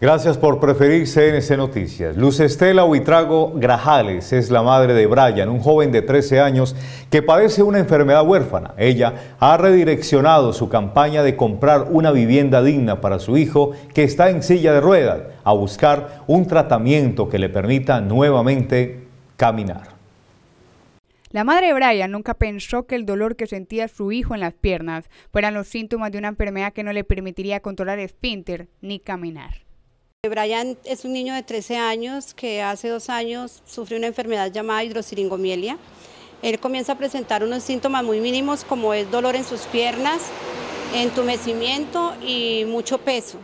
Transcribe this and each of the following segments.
Gracias por preferir ese Noticias. Luz Estela Huitrago Grajales es la madre de Brian, un joven de 13 años que padece una enfermedad huérfana. Ella ha redireccionado su campaña de comprar una vivienda digna para su hijo que está en silla de ruedas a buscar un tratamiento que le permita nuevamente caminar. La madre de Brian nunca pensó que el dolor que sentía su hijo en las piernas fueran los síntomas de una enfermedad que no le permitiría controlar el esfínter ni caminar. Eh, Brian es un niño de 13 años que hace dos años sufrió una enfermedad llamada hidrociringomielia. Él comienza a presentar unos síntomas muy mínimos como es dolor en sus piernas, entumecimiento y mucho peso.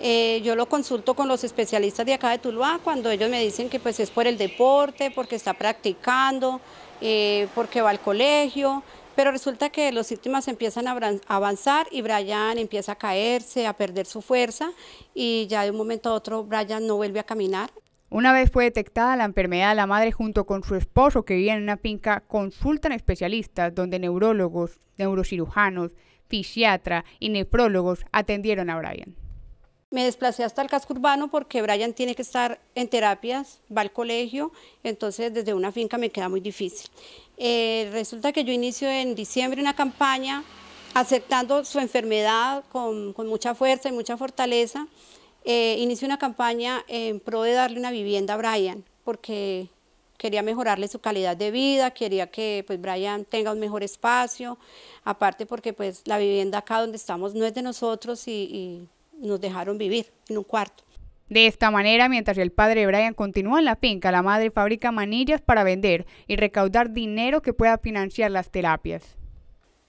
Eh, yo lo consulto con los especialistas de acá de Tuluá cuando ellos me dicen que pues es por el deporte, porque está practicando, eh, porque va al colegio, pero resulta que los síntomas empiezan a avanzar y Brian empieza a caerse, a perder su fuerza y ya de un momento a otro Brian no vuelve a caminar. Una vez fue detectada la enfermedad, la madre junto con su esposo que vivía en una finca consultan especialistas donde neurólogos, neurocirujanos, fisiatra y nefrólogos atendieron a Brian. Me desplacé hasta el casco urbano porque Brian tiene que estar en terapias, va al colegio, entonces desde una finca me queda muy difícil. Eh, resulta que yo inicio en diciembre una campaña aceptando su enfermedad con, mucha fuerza y mucha fortaleza. Eh, inicio una campaña en pro de darle una vivienda a Brian, porque quería mejorarle su calidad de vida, quería que pues, Brian tenga un mejor espacio, aparte porque pues, la vivienda acá donde estamos no es de nosotros y nos dejaron vivir en un cuarto. De esta manera, mientras el padre de Brian continúa en la finca, la madre fabrica manillas para vender y recaudar dinero que pueda financiar las terapias.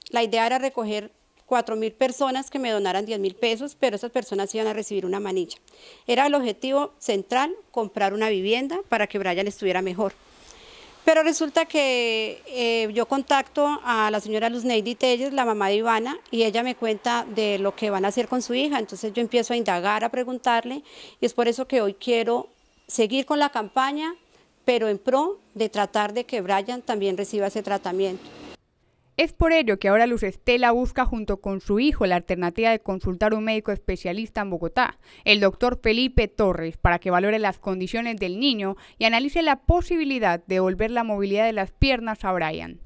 La idea era recoger 4 mil personas que me donaran 10 mil pesos, pero esas personas iban a recibir una manilla. Era el objetivo central, comprar una vivienda para que Brian estuviera mejor. Pero resulta que eh, yo contacto a la señora Luz Neidi Telles, la mamá de Ivana, y ella me cuenta de lo que van a hacer con su hija. Entonces yo empiezo a indagar, a preguntarle, y es por eso que hoy quiero seguir con la campaña, pero en pro de tratar de que Brian también reciba ese tratamiento. Es por ello que ahora Luz Estela busca junto con su hijo la alternativa de consultar a un médico especialista en Bogotá, el doctor Felipe Torres, para que valore las condiciones del niño y analice la posibilidad de volver la movilidad de las piernas a Brian.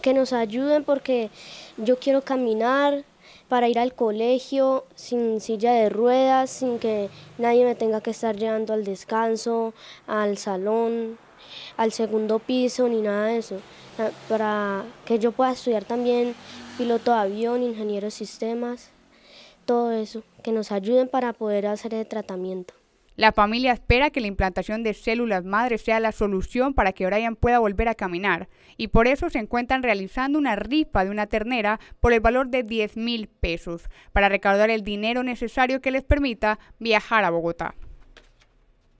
Que nos ayuden porque yo quiero caminar para ir al colegio sin silla de ruedas, sin que nadie me tenga que estar llevando al descanso, al salón al segundo piso ni nada de eso. para que yo pueda estudiar también piloto de avión, ingeniero de sistemas, todo eso, que nos ayuden para poder hacer el tratamiento. La familia espera que la implantación de células madre sea la solución para que Brian pueda volver a caminar y por eso se encuentran realizando una rifa de una ternera por el valor de 10 mil pesos para recaudar el dinero necesario que les permita viajar a Bogotá.